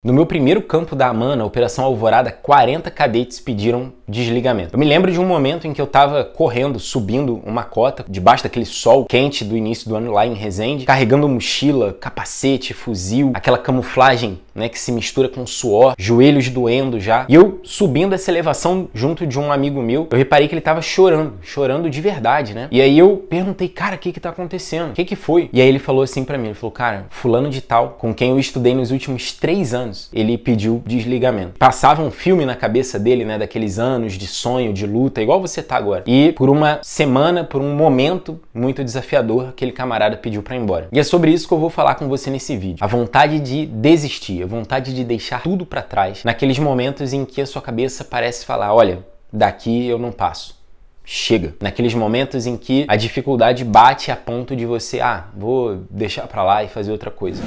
No meu primeiro campo da Amana, Operação Alvorada, 40 cadetes pediram desligamento. Eu me lembro de um momento em que eu estava correndo, subindo uma cota, debaixo daquele sol quente do início do ano lá em Resende, carregando mochila, capacete, fuzil, aquela camuflagem, né, que se mistura com suor, joelhos doendo já. E eu subindo essa elevação junto de um amigo meu, eu reparei que ele estava chorando, chorando de verdade, né? E aí eu perguntei, cara, o que que tá acontecendo? O que que foi? E aí ele falou assim para mim, ele falou, cara, fulano de tal, com quem eu estudei nos últimos três anos, ele pediu desligamento. Passava um filme na cabeça dele, né, daqueles anos anos de sonho, de luta, igual você tá agora. E por uma semana, por um momento muito desafiador, aquele camarada pediu para ir embora. E é sobre isso que eu vou falar com você nesse vídeo. A vontade de desistir, a vontade de deixar tudo para trás, naqueles momentos em que a sua cabeça parece falar, olha, daqui eu não passo chega. Naqueles momentos em que a dificuldade bate a ponto de você, ah, vou deixar para lá e fazer outra coisa.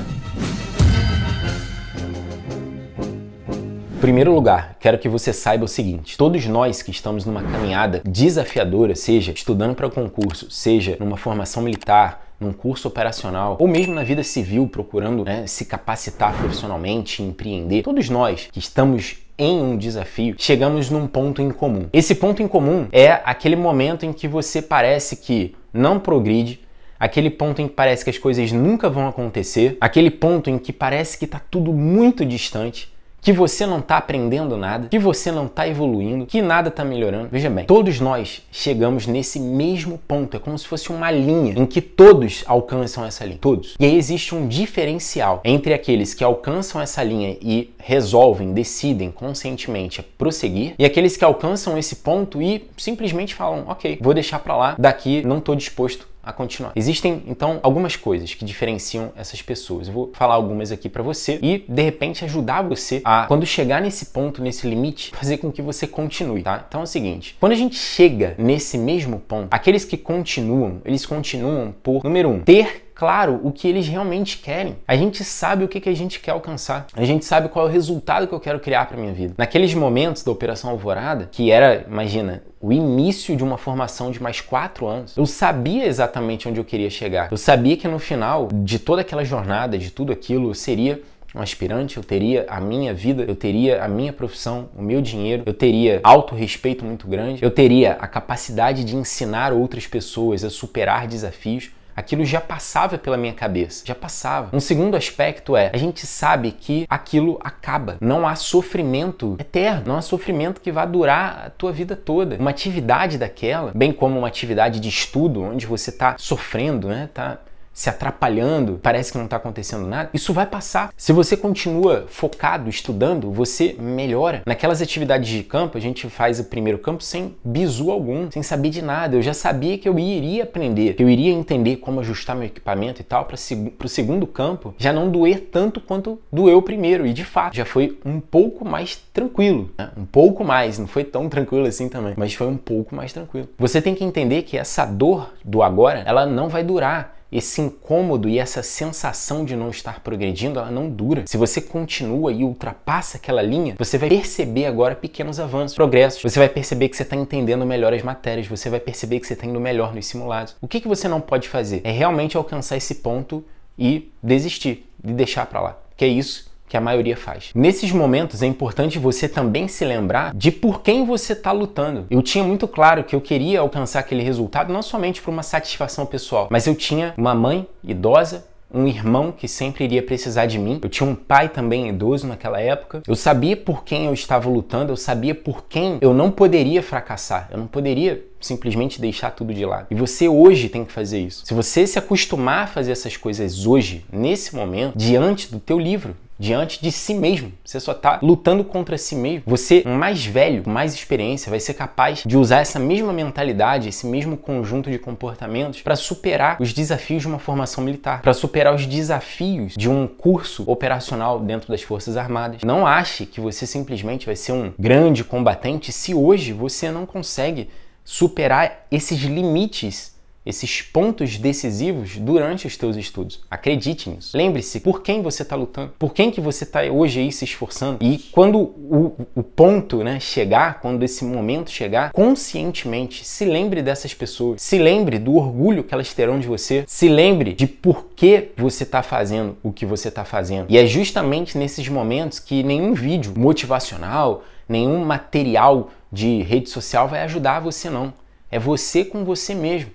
primeiro lugar, quero que você saiba o seguinte: todos nós que estamos numa caminhada desafiadora, seja estudando para concurso, seja numa formação militar, num curso operacional ou mesmo na vida civil procurando né, se capacitar profissionalmente, empreender. Todos nós que estamos em um desafio, chegamos num ponto em comum. Esse ponto em comum é aquele momento em que você parece que não progride, aquele ponto em que parece que as coisas nunca vão acontecer, aquele ponto em que parece que está tudo muito distante que você não está aprendendo nada, que você não está evoluindo, que nada está melhorando. Veja bem, todos nós chegamos nesse mesmo ponto, é como se fosse uma linha em que todos alcançam essa linha, todos. E aí existe um diferencial entre aqueles que alcançam essa linha e resolvem, decidem conscientemente prosseguir, e aqueles que alcançam esse ponto e simplesmente falam, ok, vou deixar para lá, daqui não estou disposto a continuar. Existem então algumas coisas que diferenciam essas pessoas. Eu vou falar algumas aqui para você e de repente ajudar você a quando chegar nesse ponto, nesse limite, fazer com que você continue, tá? Então é o seguinte, quando a gente chega nesse mesmo ponto, aqueles que continuam, eles continuam por número um, ter claro o que eles realmente querem. A gente sabe o que, que a gente quer alcançar. A gente sabe qual é o resultado que eu quero criar para minha vida. Naqueles momentos da Operação Alvorada, que era, imagina, o início de uma formação de mais quatro anos. Eu sabia exatamente onde eu queria chegar. Eu sabia que no final de toda aquela jornada, de tudo aquilo, eu seria um aspirante, eu teria a minha vida, eu teria a minha profissão, o meu dinheiro, eu teria alto respeito muito grande, eu teria a capacidade de ensinar outras pessoas a superar desafios. Aquilo já passava pela minha cabeça, já passava. Um segundo aspecto é, a gente sabe que aquilo acaba. Não há sofrimento eterno, não há sofrimento que vá durar a tua vida toda. Uma atividade daquela, bem como uma atividade de estudo, onde você está sofrendo, né? Tá se atrapalhando, parece que não está acontecendo nada, isso vai passar. Se você continua focado, estudando, você melhora. Naquelas atividades de campo, a gente faz o primeiro campo sem bizu algum, sem saber de nada. Eu já sabia que eu iria aprender, que eu iria entender como ajustar meu equipamento e tal, para o segundo campo já não doer tanto quanto doeu o primeiro. E de fato, já foi um pouco mais tranquilo. Né? Um pouco mais, não foi tão tranquilo assim também, mas foi um pouco mais tranquilo. Você tem que entender que essa dor do agora, ela não vai durar esse incômodo e essa sensação de não estar progredindo, ela não dura. Se você continua e ultrapassa aquela linha, você vai perceber agora pequenos avanços, progressos. Você vai perceber que você está entendendo melhor as matérias, você vai perceber que você está indo melhor nos simulados. O que, que você não pode fazer? É realmente alcançar esse ponto e desistir, e deixar para lá. Que é isso que a maioria faz. Nesses momentos é importante você também se lembrar de por quem você está lutando. Eu tinha muito claro que eu queria alcançar aquele resultado não somente por uma satisfação pessoal, mas eu tinha uma mãe idosa um irmão que sempre iria precisar de mim. Eu tinha um pai também idoso naquela época. Eu sabia por quem eu estava lutando, eu sabia por quem eu não poderia fracassar, eu não poderia simplesmente deixar tudo de lado. E você hoje tem que fazer isso. Se você se acostumar a fazer essas coisas hoje, nesse momento, diante do teu livro, diante de si mesmo. Você só está lutando contra si mesmo. Você, mais velho, mais experiência, vai ser capaz de usar essa mesma mentalidade, esse mesmo conjunto de comportamentos para superar os desafios de uma formação militar, para superar os desafios de um curso operacional dentro das Forças Armadas. Não ache que você simplesmente vai ser um grande combatente se hoje você não consegue superar esses limites, esses pontos decisivos durante os teus estudos. Acredite nisso. Lembre-se por quem você está lutando, por quem que você está hoje aí se esforçando. E quando o, o ponto né, chegar, quando esse momento chegar, conscientemente se lembre dessas pessoas, se lembre do orgulho que elas terão de você, se lembre de por que você está fazendo o que você está fazendo. E é justamente nesses momentos que nenhum vídeo motivacional, nenhum material de rede social vai ajudar você não. É você com você mesmo.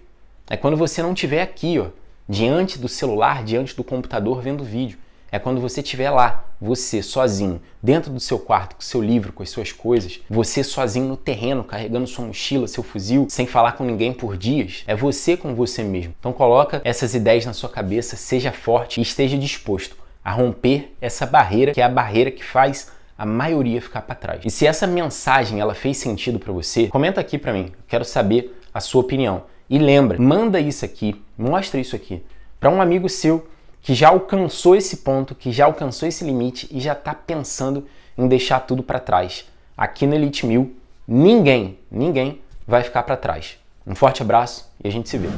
É quando você não estiver aqui, ó, diante do celular, diante do computador vendo vídeo. É quando você estiver lá, você sozinho, dentro do seu quarto, com seu livro, com as suas coisas, você sozinho no terreno, carregando sua mochila, seu fuzil, sem falar com ninguém por dias. É você com você mesmo. Então coloca essas ideias na sua cabeça, seja forte e esteja disposto a romper essa barreira, que é a barreira que faz a maioria ficar para trás. E se essa mensagem ela fez sentido para você, comenta aqui para mim. Quero saber a sua opinião. E lembra, manda isso aqui, mostra isso aqui para um amigo seu que já alcançou esse ponto, que já alcançou esse limite e já está pensando em deixar tudo para trás. Aqui no Elite 1000, ninguém, ninguém vai ficar para trás. Um forte abraço e a gente se vê.